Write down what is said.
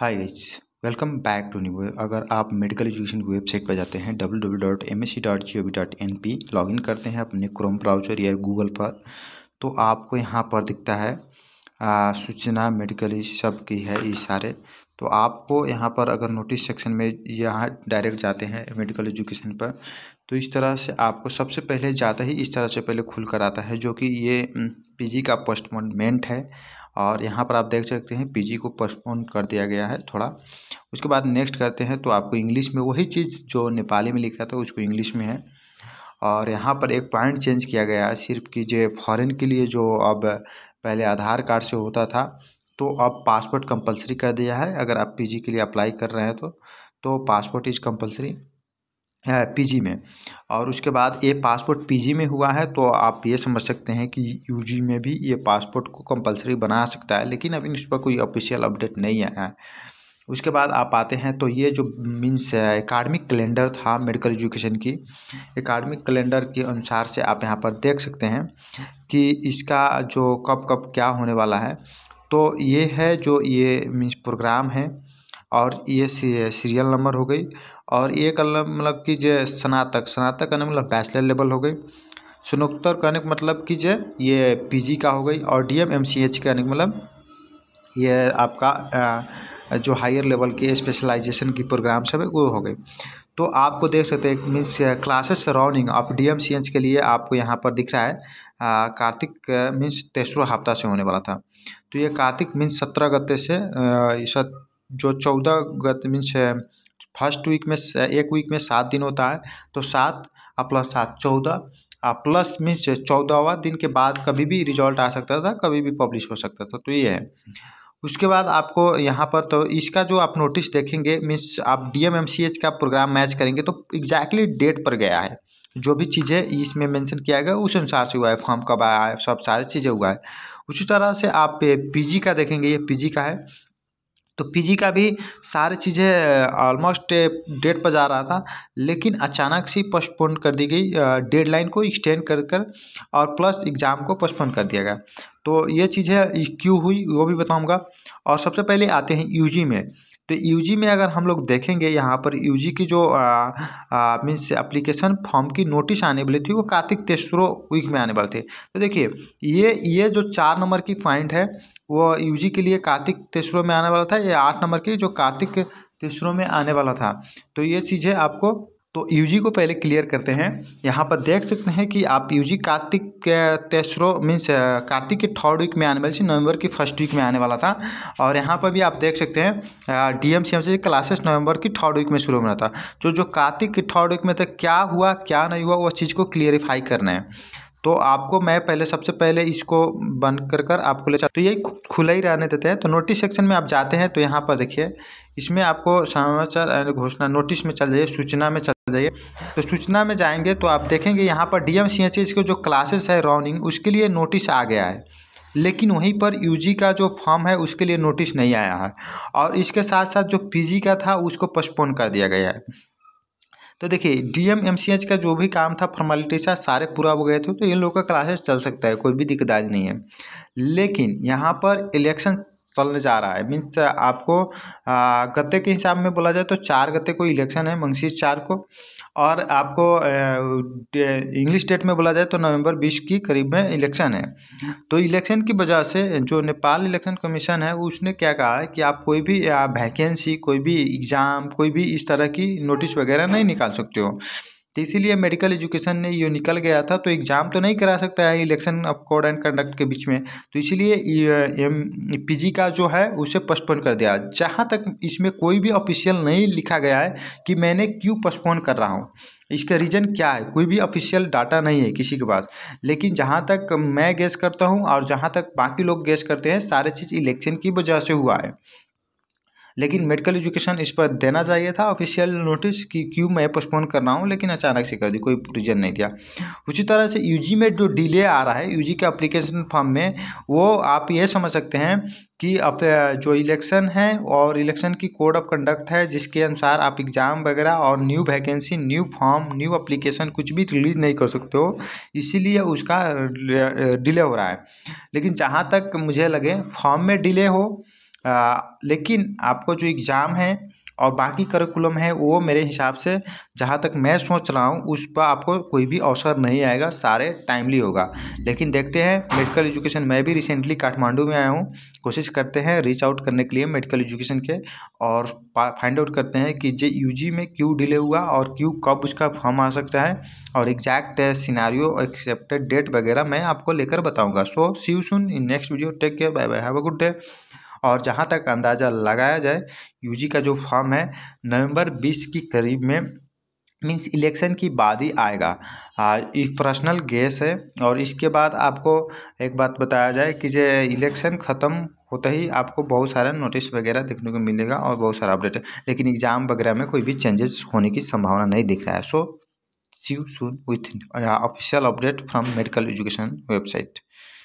Hi guys welcome back to new अगर आप medical education की वेबसाइट पर जाते हैं W W dot M S C dot G O V dot N P login करते हैं अपने क्रोम ब्राउजर या गूगल पर तो आपको यहाँ पर दिखता है सूचना मेडिकल सब की है ये सारे तो आपको यहाँ पर अगर नोटिस सेक्शन में यहाँ डायरेक्ट जाते हैं मेडिकल एजुकेशन पर तो इस तरह से आपको सबसे पहले जाता ही इस तरह से पहले खुल कर आता है जो कि ये पीजी का पोस्टमेंट है और यहाँ पर आप देख सकते हैं पीजी को पोस्टपोन कर दिया गया है थोड़ा उसके बाद नेक्स्ट करते हैं तो आपको इंग्लिश में वही चीज़ जो नेपाली में लिखा था उसको इंग्लिश में है और यहाँ पर एक पॉइंट चेंज किया गया है सिर्फ कि जो फॉरेन के लिए जो अब पहले आधार कार्ड से होता था तो अब पासपोर्ट कंपलसरी कर दिया है अगर आप पीजी के लिए अप्लाई कर रहे हैं तो तो पासपोर्ट इज़ कंपलसरी पीजी में और उसके बाद ये पासपोर्ट पीजी में हुआ है तो आप ये समझ सकते हैं कि यूजी में भी ये पासपोर्ट को कंपलसरी बना सकता है लेकिन अभी इस पर कोई ऑफिशियल अपडेट नहीं आया है उसके बाद आप आते हैं तो ये जो मीन्स एकेडमिक कैलेंडर था मेडिकल एजुकेशन की एकेडमिक कैलेंडर के अनुसार से आप यहाँ पर देख सकते हैं कि इसका जो कब कब क्या होने वाला है तो ये है जो ये मीन्स प्रोग्राम है और ये सीरियल नंबर हो गई और ये कलम मतलब कि जो स्नातक स्नातक कहने मतलब बैचलर लेवल हो गई सुनोत्तर कहने का मतलब कि जो ये पीजी का हो गई और डीएम एमसीएच कहने का मतलब ये आपका जो हायर लेवल के स्पेशलाइजेशन की प्रोग्राम्स सब वो हो गई तो आपको देख सकते हैं मीन्स क्लासेस सराउंडिंग आप डी एम सी एच के लिए आपको यहाँ पर दिख रहा है आ, कार्तिक मीन्स तेसरों हफ्ता से होने वाला था तो ये कार्तिक मीन्स सत्रह अगस्त से सत जो चौदह गत मीन्स फर्स्ट वीक में एक वीक में सात दिन होता है तो सात और प्लस सात चौदह और प्लस मीन्स चौदहवा दिन के बाद कभी भी रिजल्ट आ सकता था कभी भी पब्लिश हो सकता था तो ये है उसके बाद आपको यहाँ पर तो इसका जो आप नोटिस देखेंगे मीन्स आप डी का प्रोग्राम मैच करेंगे तो एग्जैक्टली डेट पर गया है जो भी चीज़ है इसमें मेंशन किया गया उस अनुसार से हुआ है फॉर्म कब आया है सब सारी चीज़ें हुआ है उसी तरह से आप पीजी का देखेंगे ये पीजी का है तो पी जी का भी सारी चीज़ें ऑलमोस्ट डेट पर जा रहा था लेकिन अचानक से पोस्टपोन कर दी गई डेडलाइन को एक्सटेंड कर कर और प्लस एग्ज़ाम को पोस्टपोन कर दिया गया तो ये चीज़ें क्यों हुई वो भी बताऊँगा और सबसे पहले आते हैं यू जी में तो यूजी में अगर हम लोग देखेंगे यहाँ पर यूजी की जो मीन्स एप्लीकेशन फॉर्म की नोटिस आने वाली थी वो कार्तिक तेसरो वीक में आने वाले थे तो देखिए ये ये जो चार नंबर की पॉइंट है वो यूजी के लिए कार्तिक तेसरो में आने वाला था ये आठ नंबर की जो कार्तिक तेसरो में आने वाला था तो ये चीज़ें आपको तो यूजी को पहले क्लियर करते हैं यहाँ पर देख सकते हैं कि आप यूजी कार्तिक तेसरो मीन्स कार्तिक के थर्ड वीक में आने वाली थे नवंबर की फर्स्ट वीक में आने वाला था और यहाँ पर भी आप देख सकते हैं डी एम से क्लासेस नवंबर की थर्ड वीक में शुरू होना था जो तो जो कार्तिक के थर्ड वीक में था क्या हुआ क्या नहीं हुआ उस चीज़ को क्लियरिफाई करना है तो आपको मैं पहले सबसे पहले इसको बंद कर कर आपको ले तो यही खुला ही रहने देते हैं तो नोटिस सेक्शन में आप जाते हैं तो यहाँ पर देखिए इसमें आपको समाचार घोषणा नोटिस में चल जाइए सूचना में चल जाइए तो सूचना में जाएंगे तो आप देखेंगे यहाँ पर D M C H H के जो क्लासेस है रॉनिंग उसके लिए नोटिस आ गया है लेकिन वहीं पर यूजी का जो फॉर्म है उसके लिए नोटिस नहीं आया है और इसके साथ साथ जो पी का था उसको पोस्टपोन कर दिया गया है तो देखिए डीएम एमसीएच का जो भी काम था फॉर्मेलिटी सा सारे पूरा हो गए थे तो इन लोगों का क्लासेस चल सकता है कोई भी दिक्कत नहीं है लेकिन यहाँ पर इलेक्शन चलने जा रहा है मीन्स आपको गत्ते के हिसाब में बोला जाए तो चार गत्ते को इलेक्शन है मंगसी चार को और आपको इंग्लिश डेट में बोला जाए तो नवंबर बीस की करीब में इलेक्शन है तो इलेक्शन की वजह से जो नेपाल इलेक्शन कमीशन है उसने क्या कहा है कि आप कोई भी वैकेंसी कोई भी एग्ज़ाम कोई भी इस तरह की नोटिस वगैरह नहीं निकाल सकते हो तो इसीलिए मेडिकल एजुकेशन ने ये निकल गया था तो एग्ज़ाम तो नहीं करा सकता है election of code and conduct के बीच में तो इसीलिए एम जी का जो है उसे पोस्टपोन कर दिया जहाँ तक इसमें कोई भी ऑफिशियल नहीं लिखा गया है कि मैंने क्यों पोस्टपोन कर रहा हूँ इसका रीज़न क्या है कोई भी ऑफिशियल डाटा नहीं है किसी के पास लेकिन जहाँ तक मैं गेस करता हूँ और जहाँ तक बाकी लोग गेस करते हैं सारे चीज़ इलेक्शन की वजह से हुआ है लेकिन मेडिकल हम्म। एजुकेशन इस पर देना चाहिए था ऑफिशियल नोटिस कि क्यों मैं पोस्टपोन कर रहा हूँ लेकिन अचानक से कर दी कोई रीजन नहीं दिया उसी तरह से यूजी में जो डिले आ रहा है यूजी के अप्लीकेशन फॉर्म में वो आप ये समझ सकते हैं कि अब जो इलेक्शन है और इलेक्शन की कोड ऑफ कंडक्ट है जिसके अनुसार आप एग्ज़ाम वगैरह और new vacancy new form new application कुछ भी रिलीज़ नहीं कर सकते हो इसीलिए उसका डिले हो रहा है लेकिन जहाँ तक मुझे लगे फॉर्म में डिले हो आ, लेकिन आपको जो एग्ज़ाम है और बाकी करिकुलम है वो मेरे हिसाब से जहाँ तक मैं सोच रहा हूँ उस पर आपको कोई भी अवसर नहीं आएगा सारे टाइमली होगा लेकिन देखते हैं मेडिकल एजुकेशन मैं भी रिसेंटली काठमांडू में आया हूँ कोशिश करते हैं रीच आउट करने के लिए मेडिकल एजुकेशन के और फाइंड आउट करते हैं कि जे यू में क्यों डिले हुआ और क्यों कब उसका फॉर्म आ सकता है और एग्जैक्ट सिनारियो एक्सेप्टेड डेट वगैरह मैं आपको लेकर बताऊँगा so see you soon in next video take care bye bye have a good day और जहाँ तक अंदाज़ा लगाया जाए यूजी का जो फॉर्म है नवंबर 20 के करीब में मीन्स इलेक्शन की बाद ही आएगा पर्सनल गैस है और इसके बाद आपको एक बात बताया जाए कि जो इलेक्शन ख़त्म होते ही आपको बहुत सारा नोटिस वगैरह देखने को मिलेगा और बहुत सारा अपडेट है लेकिन एग्ज़ाम वगैरह में कोई भी चेंजेस होने की संभावना नहीं दिख रहा है so see you soon with official update from medical education website